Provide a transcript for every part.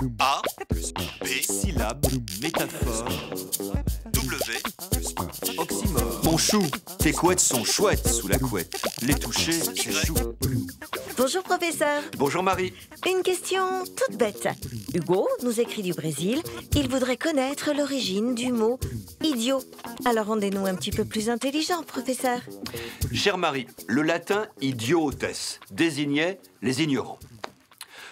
A B syllabe métaphore W oxymore Mon chou, tes couettes sont chouettes sous la couette. Les toucher, c'est chou. Bonjour professeur. Bonjour Marie. Une question toute bête. Hugo nous écrit du Brésil. Il voudrait connaître l'origine du mot idiot. Alors rendez-nous un petit peu plus intelligent, professeur. Cher Marie, le latin idiotes désignait les ignorants.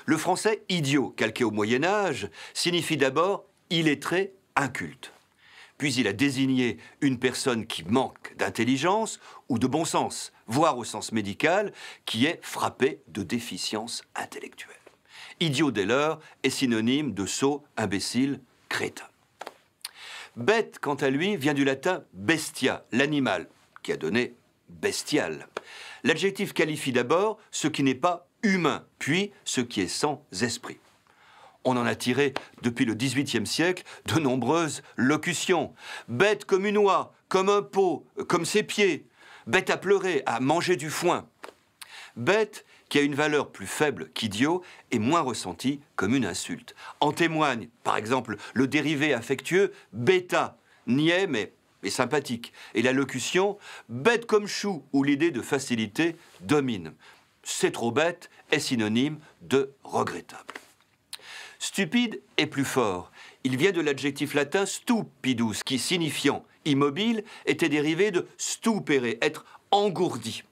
Le français idiot, calqué au Moyen Âge, signifie d'abord illettré, inculte. Puis il a désigné une personne qui manque d'intelligence ou de bon sens, voire au sens médical, qui est frappée de déficience intellectuelle. Idiot dès lors est synonyme de sot, imbécile, crétin. Bête, quant à lui, vient du latin bestia, l'animal, qui a donné bestial. L'adjectif qualifie d'abord ce qui n'est pas humain, puis ce qui est sans esprit. On en a tiré, depuis le XVIIIe siècle, de nombreuses locutions. Bête comme une oie, comme un pot, comme ses pieds. Bête à pleurer, à manger du foin. Bête qui a une valeur plus faible qu'idiot et moins ressentie comme une insulte. En témoigne, par exemple, le dérivé affectueux bêta, niais mais, mais sympathique, et la locution bête comme chou, où l'idée de facilité domine c'est trop bête est synonyme de regrettable. Stupide est plus fort. Il vient de l'adjectif latin stupidus, qui signifiant immobile était dérivé de stupere, être engourdi.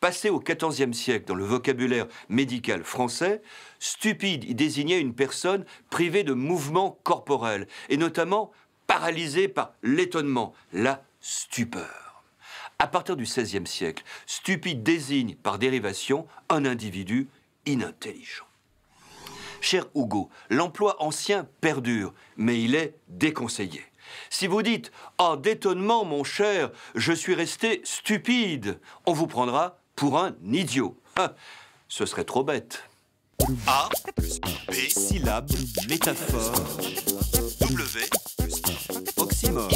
Passé au XIVe siècle dans le vocabulaire médical français, stupide y désignait une personne privée de mouvement corporel et notamment paralysée par l'étonnement, la stupeur à partir du XVIe siècle, stupide désigne par dérivation un individu inintelligent. Cher Hugo, l'emploi ancien perdure, mais il est déconseillé. Si vous dites Ah, d'étonnement, mon cher, je suis resté stupide, on vous prendra pour un idiot. Ah, ce serait trop bête. A, B, syllabe, métaphore, W, oxymore.